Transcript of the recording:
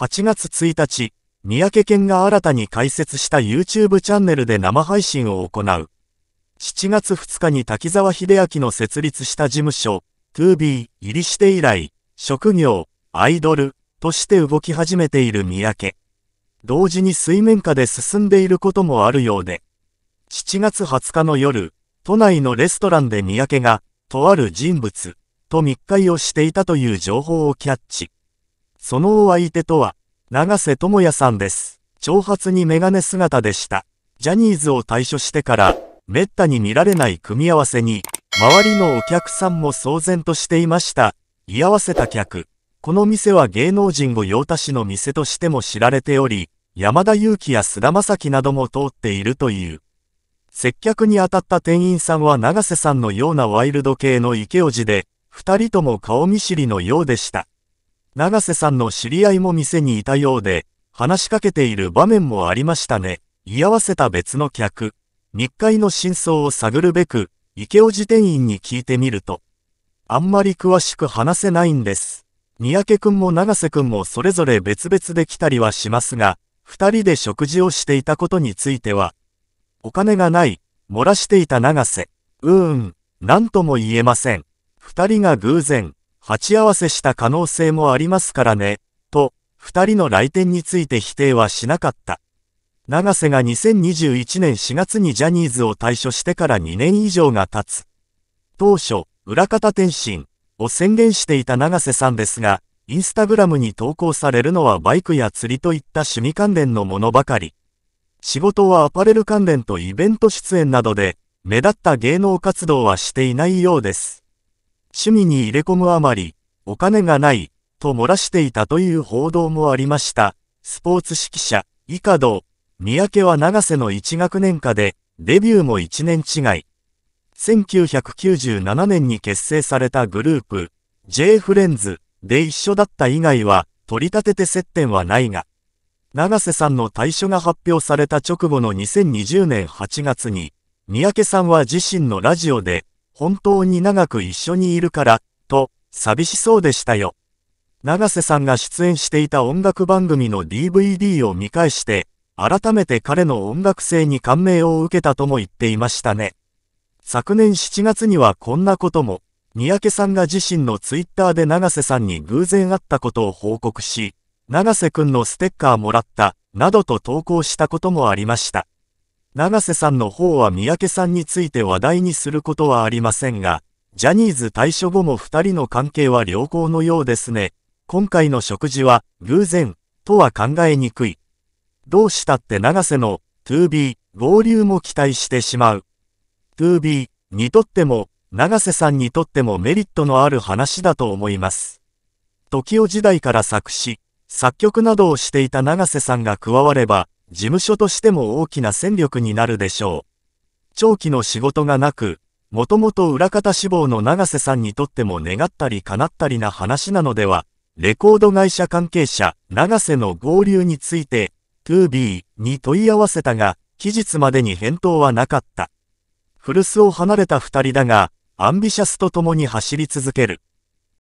8月1日、三宅健が新たに開設した YouTube チャンネルで生配信を行う。7月2日に滝沢秀明の設立した事務所、2B 入りして以来、職業、アイドルとして動き始めている三宅。同時に水面下で進んでいることもあるようで。7月20日の夜、都内のレストランで三宅が、とある人物、と密会をしていたという情報をキャッチ。そのお相手とは、長瀬智也さんです。長髪にメガネ姿でした。ジャニーズを退所してから、めったに見られない組み合わせに、周りのお客さんも騒然としていました。居合わせた客。この店は芸能人御用達の店としても知られており、山田裕貴や菅田将暉なども通っているという。接客に当たった店員さんは長瀬さんのようなワイルド系の池ケオで、二人とも顔見知りのようでした。長瀬さんの知り合いも店にいたようで、話しかけている場面もありましたね。居合わせた別の客。密会の真相を探るべく、池尾寺店員に聞いてみると、あんまり詳しく話せないんです。三宅くんも長瀬くんもそれぞれ別々で来たりはしますが、二人で食事をしていたことについては、お金がない、漏らしていた長瀬。うーん、なんとも言えません。二人が偶然、鉢合わせした可能性もありますからね、と、二人の来店について否定はしなかった。長瀬が2021年4月にジャニーズを退所してから2年以上が経つ。当初、裏方転身を宣言していた長瀬さんですが、インスタグラムに投稿されるのはバイクや釣りといった趣味関連のものばかり。仕事はアパレル関連とイベント出演などで、目立った芸能活動はしていないようです。趣味に入れ込むあまり、お金がない、と漏らしていたという報道もありました。スポーツ指揮者、以下同、三宅は長瀬の一学年下で、デビューも一年違い。1997年に結成されたグループ、J フレンズで一緒だった以外は、取り立てて接点はないが、長瀬さんの退所が発表された直後の2020年8月に、三宅さんは自身のラジオで、本当に長く一緒にいるから、と、寂しそうでしたよ。長瀬さんが出演していた音楽番組の DVD を見返して、改めて彼の音楽性に感銘を受けたとも言っていましたね。昨年7月にはこんなことも、三宅さんが自身のツイッターで長瀬さんに偶然会ったことを報告し、長瀬くんのステッカーもらった、などと投稿したこともありました。長瀬さんの方は三宅さんについて話題にすることはありませんが、ジャニーズ退所後も二人の関係は良好のようですね。今回の食事は偶然とは考えにくい。どうしたって長瀬の 2B 合流も期待してしまう。2B にとっても長瀬さんにとってもメリットのある話だと思います。時時代から作詞、作曲などをしていた長瀬さんが加われば、事務所としても大きな戦力になるでしょう。長期の仕事がなく、もともと裏方志望の長瀬さんにとっても願ったり叶ったりな話なのでは、レコード会社関係者、長瀬の合流について、2B に問い合わせたが、期日までに返答はなかった。古巣を離れた二人だが、アンビシャスと共に走り続ける。